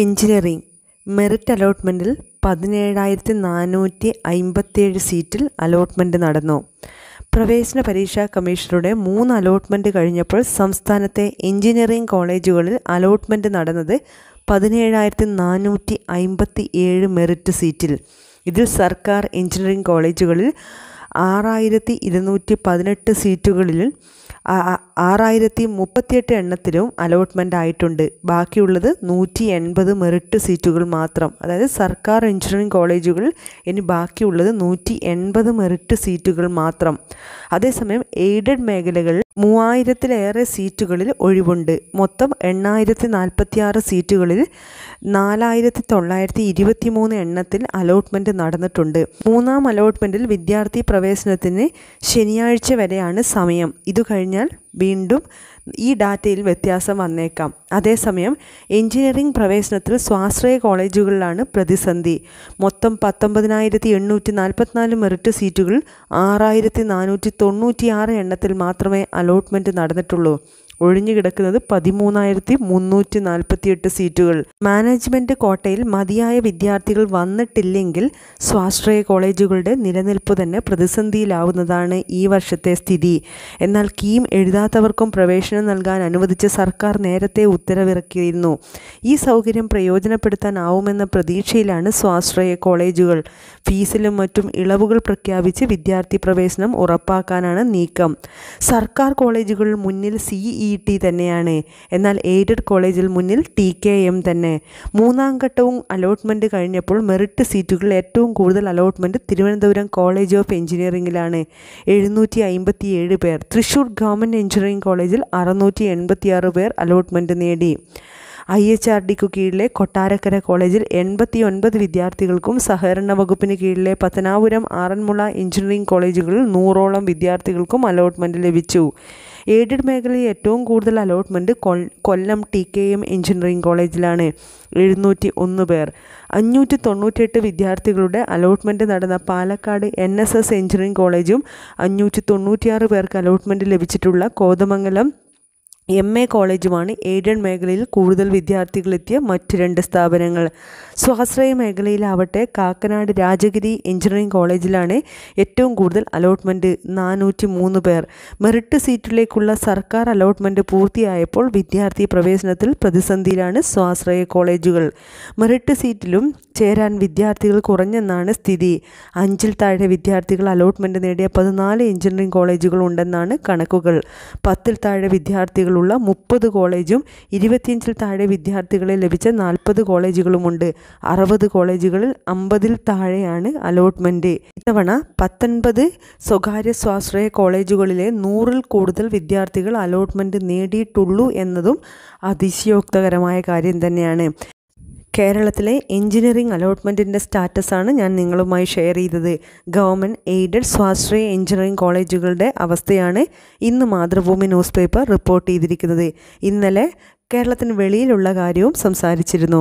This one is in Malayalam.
എഞ്ചിനീയറിംഗ് മെറിറ്റ് അലോട്ട്മെൻറ്റിൽ പതിനേഴായിരത്തി നാനൂറ്റി അൻപത്തിയേഴ് സീറ്റിൽ അലോട്ട്മെൻറ്റ് നടന്നു പ്രവേശന പരീക്ഷാ കമ്മീഷണറുടെ മൂന്ന് അലോട്ട്മെൻറ്റ് കഴിഞ്ഞപ്പോൾ സംസ്ഥാനത്തെ എഞ്ചിനീയറിംഗ് കോളേജുകളിൽ അലോട്ട്മെൻറ്റ് നടന്നത് പതിനേഴായിരത്തി നാനൂറ്റി അൻപത്തി ഏഴ് മെറിറ്റ് സീറ്റിൽ ഇതിൽ സർക്കാർ എഞ്ചിനീയറിംഗ് കോളേജുകളിൽ ആറായിരത്തി ഇരുന്നൂറ്റി പതിനെട്ട് സീറ്റുകളിൽ ആറായിരത്തി മുപ്പത്തിയെട്ട് എണ്ണത്തിലും അലോട്ട്മെൻ്റ് ആയിട്ടുണ്ട് ബാക്കിയുള്ളത് നൂറ്റി എൺപത് മെറിറ്റ് സീറ്റുകൾ മാത്രം അതായത് സർക്കാർ എഞ്ചിനീയറിംഗ് കോളേജുകളിൽ ഇനി ബാക്കിയുള്ളത് നൂറ്റി എൺപത് മെറിറ്റ് സീറ്റുകൾ മാത്രം അതേസമയം എയ്ഡഡ് മേഖലകളിൽ മൂവായിരത്തിലേറെ സീറ്റുകളിൽ ഒഴിവുണ്ട് മൊത്തം എണ്ണായിരത്തി നാൽപ്പത്തിയാറ് സീറ്റുകളിൽ നാലായിരത്തി തൊള്ളായിരത്തി ഇരുപത്തി മൂന്ന് എണ്ണത്തിൽ അലോട്ട്മെൻറ്റ് നടന്നിട്ടുണ്ട് മൂന്നാം അലോട്ട്മെൻറ്റിൽ വിദ്യാർത്ഥി പ്രവേശനത്തിന് ശനിയാഴ്ച വരെയാണ് സമയം ഇതു കഴിഞ്ഞാൽ വീണ്ടും ഈ ഡാറ്റയിൽ വ്യത്യാസം വന്നേക്കാം അതേസമയം എഞ്ചിനീയറിംഗ് പ്രവേശനത്തിൽ സ്വാശ്രയ കോളേജുകളിലാണ് പ്രതിസന്ധി മൊത്തം പത്തൊമ്പതിനായിരത്തി എണ്ണൂറ്റി നാൽപ്പത്തിനാല് മെറിറ്റ് സീറ്റുകൾ ആറായിരത്തി നാനൂറ്റി തൊണ്ണൂറ്റിയാറ് എണ്ണത്തിൽ മാത്രമേ അലോട്ട്മെൻറ്റ് നടന്നിട്ടുള്ളൂ ഒഴിഞ്ഞു കിടക്കുന്നത് പതിമൂന്നായിരത്തി മുന്നൂറ്റി നാൽപ്പത്തിയെട്ട് സീറ്റുകൾ മാനേജ്മെന്റ് കോട്ടയിൽ മതിയായ വിദ്യാർത്ഥികൾ വന്നിട്ടില്ലെങ്കിൽ സ്വാശ്രയ കോളേജുകളുടെ നിലനിൽപ്പ് തന്നെ പ്രതിസന്ധിയിലാവുന്നതാണ് ഈ വർഷത്തെ സ്ഥിതി എന്നാൽ കീം എഴുതാത്തവർക്കും പ്രവേശനം നൽകാൻ അനുവദിച്ച സർക്കാർ നേരത്തെ ഉത്തരവിറക്കിയിരുന്നു ഈ സൗകര്യം പ്രയോജനപ്പെടുത്താനാവുമെന്ന പ്രതീക്ഷയിലാണ് സ്വാശ്രയ കോളേജുകൾ ഫീസിലും മറ്റും ഇളവുകൾ പ്രഖ്യാപിച്ച് വിദ്യാർത്ഥി പ്രവേശനം ഉറപ്പാക്കാനാണ് നീക്കം സർക്കാർ കോളേജുകൾ മുന്നിൽ സിഇ ടി തന്നെയാണ് എന്നാൽ എയ്ഡഡ് കോളേജിൽ മുന്നിൽ ടി കെ എം തന്നെ മൂന്നാം ഘട്ടവും അലോട്ട്മെൻറ്റ് കഴിഞ്ഞപ്പോൾ മെറിറ്റ് സീറ്റുകൾ ഏറ്റവും കൂടുതൽ അലോട്ട്മെൻറ്റ് തിരുവനന്തപുരം കോളേജ് ഓഫ് എഞ്ചിനീയറിംഗിലാണ് എഴുന്നൂറ്റി അമ്പത്തി ഏഴ് പേർ തൃശ്ശൂർ ഗവൺമെൻറ് എഞ്ചിനീയറിംഗ് കോളേജിൽ അറുന്നൂറ്റി പേർ അലോട്ട്മെൻറ്റ് നേടി ഐ എച്ച് ആർ ഡിക്കു കീഴിലെ കൊട്ടാരക്കര കോളേജിൽ എൺപത്തി ഒൻപത് വിദ്യാർത്ഥികൾക്കും സഹകരണ വകുപ്പിന് കീഴിലെ പത്തനാപുരം ആറന്മുള എഞ്ചിനീയറിംഗ് കോളേജുകളിൽ നൂറോളം വിദ്യാർത്ഥികൾക്കും അലോട്ട്മെൻറ്റ് ലഭിച്ചു എയ്ഡഡ് മേഖലയിൽ ഏറ്റവും കൂടുതൽ allotment Kollam T K M engineering കോളേജിലാണ് എഴുന്നൂറ്റി ഒന്ന് പേർ അഞ്ഞൂറ്റി തൊണ്ണൂറ്റിയെട്ട് വിദ്യാർത്ഥികളുടെ അലോട്ട്മെൻറ്റ് നടന്ന Palakkad N S S engineering കോളേജും അഞ്ഞൂറ്റി തൊണ്ണൂറ്റിയാറ് പേർക്ക് അലോട്ട്മെൻറ്റ് ലഭിച്ചിട്ടുള്ള കോതമംഗലം എം എ കോളേജുമാണ് എയ്ഡൻ മേഖലയിൽ കൂടുതൽ വിദ്യാർത്ഥികളെത്തിയ മറ്റു രണ്ട് സ്ഥാപനങ്ങൾ സ്വാശ്രയ മേഖലയിലാവട്ടെ കാക്കനാട് രാജഗിരി എഞ്ചിനീയറിംഗ് കോളേജിലാണ് ഏറ്റവും കൂടുതൽ അലോട്ട്മെൻറ്റ് നാനൂറ്റി മൂന്ന് പേർ മെറിറ്റ് സീറ്റിലേക്കുള്ള സർക്കാർ അലോട്ട്മെൻറ്റ് പൂർത്തിയായപ്പോൾ വിദ്യാർത്ഥി പ്രവേശനത്തിൽ പ്രതിസന്ധിയിലാണ് സ്വാശ്രയ കോളേജുകൾ മെറിറ്റ് സീറ്റിലും ചേരാൻ വിദ്യാർത്ഥികൾ കുറഞ്ഞെന്നാണ് സ്ഥിതി അഞ്ചിൽ താഴെ വിദ്യാർത്ഥികൾ അലോട്ട്മെൻറ്റ് നേടിയ പതിനാല് എഞ്ചിനീയറിംഗ് കോളേജുകൾ ഉണ്ടെന്നാണ് കണക്കുകൾ പത്തിൽ താഴെ വിദ്യാർത്ഥികൾ വിദ്യാർത്ഥികളുള്ള മുപ്പത് കോളേജും ഇരുപത്തിയഞ്ചിൽ താഴെ വിദ്യാർത്ഥികളെ ലഭിച്ച നാൽപ്പത് കോളേജുകളുമുണ്ട് അറുപത് കോളേജുകളിൽ അമ്പതിൽ താഴെയാണ് അലോട്ട്മെൻറ്റ് ഇത്തവണ പത്തൊൻപത് സ്വകാര്യ സ്വാശ്രയ കോളേജുകളിലെ നൂറിൽ കൂടുതൽ വിദ്യാർത്ഥികൾ അലോട്ട്മെൻറ്റ് നേടിയിട്ടുള്ളൂ എന്നതും അതിശയോക്തകരമായ കാര്യം തന്നെയാണ് കേരളത്തിലെ എഞ്ചിനീയറിംഗ് അലോട്ട്മെൻറ്റിൻ്റെ സ്റ്റാറ്റസാണ് ഞാൻ നിങ്ങളുമായി ഷെയർ ചെയ്തത് ഗവൺമെൻറ് എയ്ഡഡ് സ്വാശ്രയ എഞ്ചിനീയറിംഗ് കോളേജുകളുടെ അവസ്ഥയാണ് ഇന്ന് മാതൃഭൂമി ന്യൂസ് പേപ്പർ റിപ്പോർട്ട് ചെയ്തിരിക്കുന്നത് ഇന്നലെ കേരളത്തിന് വെളിയിലുള്ള കാര്യവും സംസാരിച്ചിരുന്നു